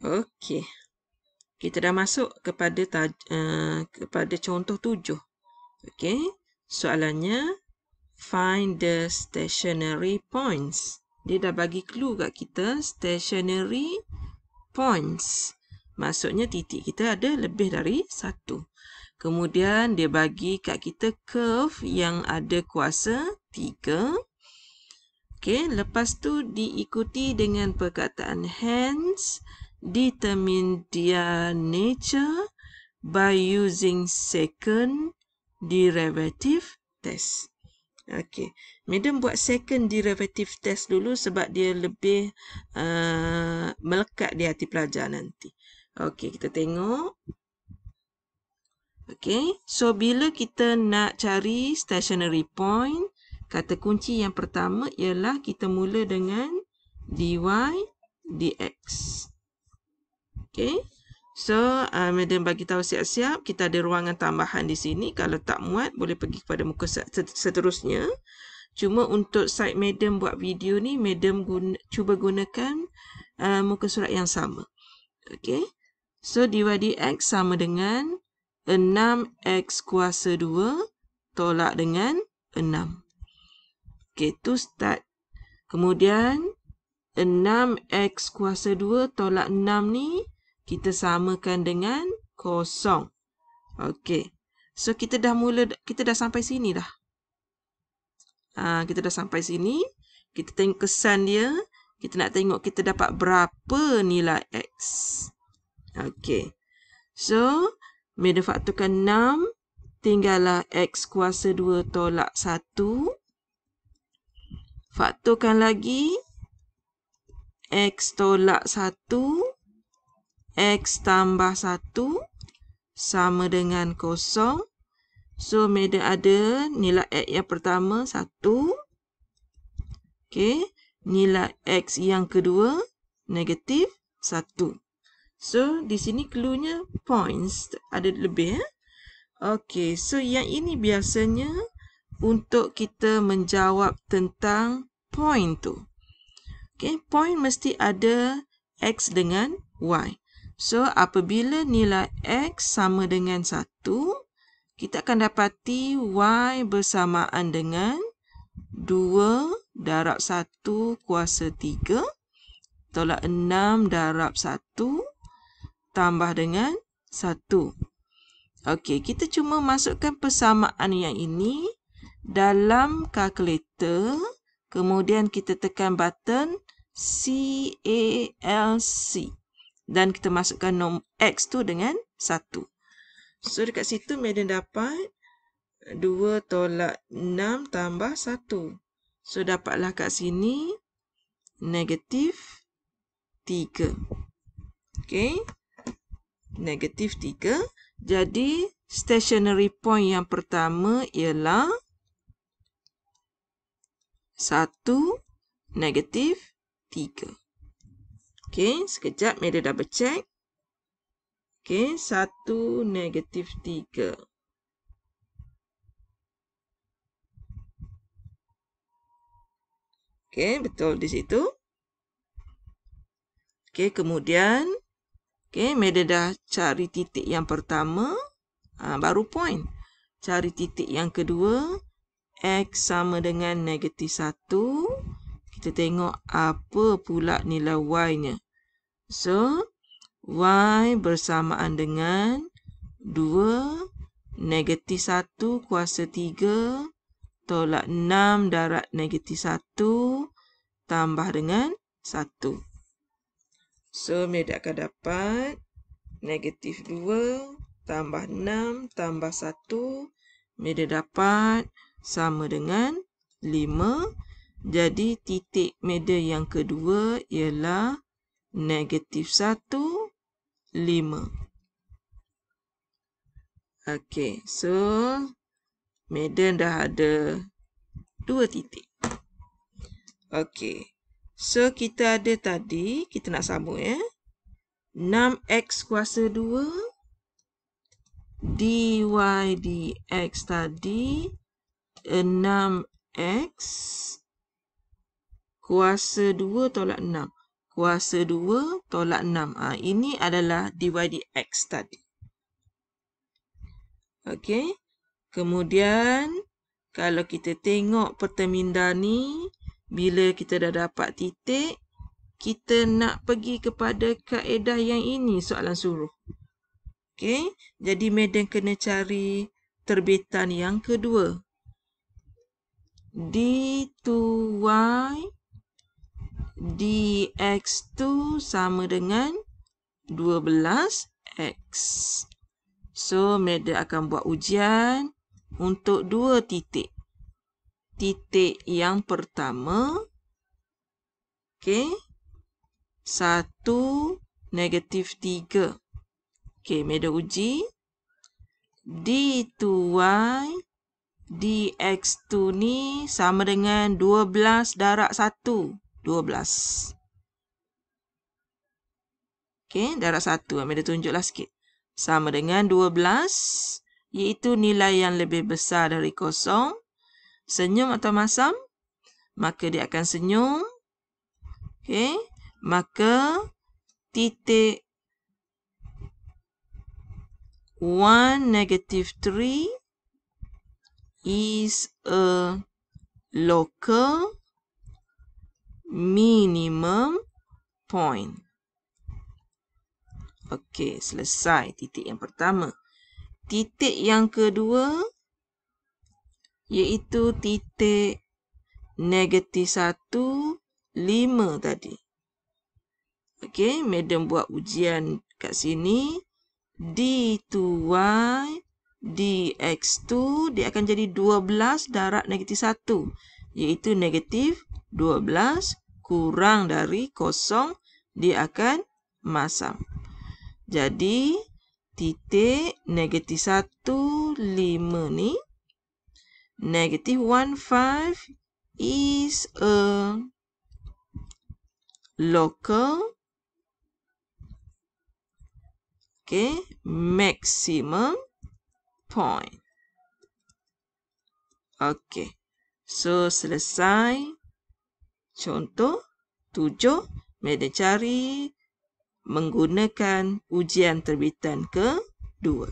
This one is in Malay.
Okey. Kita dah masuk kepada uh, kepada contoh tujuh. Okey. Soalannya, find the stationary points. Dia dah bagi clue kat kita, stationary points. Maksudnya titik kita ada lebih dari satu. Kemudian dia bagi kat kita curve yang ada kuasa tiga. Okey, lepas tu diikuti dengan perkataan hence determine their nature by using second derivative test. Okay, Madam buat second derivative test dulu sebab dia lebih uh, melekat di hati pelajar nanti. Okay, kita tengok. Okay, So bila kita nak cari stationary point, kata kunci yang pertama ialah kita mula dengan dy dx. Okay. So, uh, Madam bagi tahu siap-siap, kita ada ruangan tambahan di sini. Kalau tak muat, boleh pergi kepada muka seterusnya. Cuma untuk site Madam buat video ni, Madam guna, cuba gunakan uh, muka surat yang sama. Okay. So, dydx sama dengan 6x kuasa 2 tolak dengan 6. Okay, tu start. Kemudian, 6x kuasa 2 tolak 6 ni, kita samakan dengan kosong. Okey. So kita dah mula kita dah sampai sini dah. Ha, kita dah sampai sini. Kita tengok kesan dia. Kita nak tengok kita dapat berapa nilai x. Okey. So media faktorkan 6 tinggallah x kuasa 2 tolak 1. Faktorkan lagi x tolak 1 X tambah 1 sama dengan kosong, So, meda ada nilai X yang pertama 1. Okay. Nilai X yang kedua negatif 1. So, di sini cluenya points. Ada lebih. Eh? Okay. So, yang ini biasanya untuk kita menjawab tentang point tu. Okay. Point mesti ada X dengan Y. So, apabila nilai X sama dengan 1, kita akan dapati Y bersamaan dengan 2 darab 1 kuasa 3 tolak 6 darab 1 tambah dengan 1. Okey, kita cuma masukkan persamaan yang ini dalam kalkulator. Kemudian kita tekan button C A L -C dan kita masukkan nom X tu dengan 1. So dekat situ Madden dapat 2 tolak 6 tambah 1. So dapatlah kat sini negatif 3. Okay. Negatif 3. Jadi stationary point yang pertama ialah 1, negatif 3. Okey, sekejap Mary double check. Okey, 1 negatif 3. Okey, betul di situ. Okey, kemudian. Okey, Mary dah cari titik yang pertama. Ha, baru point. Cari titik yang kedua. X sama dengan negatif 1 kita tengok apa pula nilai Y-nya. So, Y bersamaan dengan 2, negatif 1 kuasa 3, tolak 6 darat negatif 1, tambah dengan 1. So, Medi akan dapat negatif 2, tambah 6, tambah 1. Medi dapat sama dengan 5. Jadi titik meda yang kedua ialah negatif 1, 5. Okey, so meda dah ada dua titik. Okey, so kita ada tadi, kita nak sambung ya. 6x kuasa 2 dy dx tadi 6x kuasa 2 tolak 6. Kuasa 2 tolak 6. Ha, ah, ini adalah dy dx tadi. Okey. Kemudian, kalau kita tengok perteminda ni, bila kita dah dapat titik, kita nak pergi kepada kaedah yang ini, soalan suruh. Okey. Jadi, Medan kena cari terbitan yang kedua. D2Y dx tu sama dengan 12x. So, mereka akan buat ujian untuk dua titik. Titik yang pertama, okay, satu negatif tiga. Okay, mereka uji d2y dx2 ni sama dengan 12 darab 1. 12. Okey, darah 1. Amir dah tunjuklah sikit. Sama dengan 12, iaitu nilai yang lebih besar dari kosong. Senyum atau masam, maka dia akan senyum. Okey, maka titik 1 negative 3 is a local minimum point. Okey, selesai titik yang pertama. Titik yang kedua iaitu titik negatif satu lima tadi. Okey, madam buat ujian kat sini. D2Y, DX2, dia akan jadi 12 darab negatif satu, Iaitu negatif 12. 12 kurang dari kosong dia akan masam. Jadi, titik negatif 1, 5 ni, negatif 1, 5 is a local okay, maximum point. Okay, so selesai. Contoh, tujuh, mereka cari menggunakan ujian terbitan ke dua.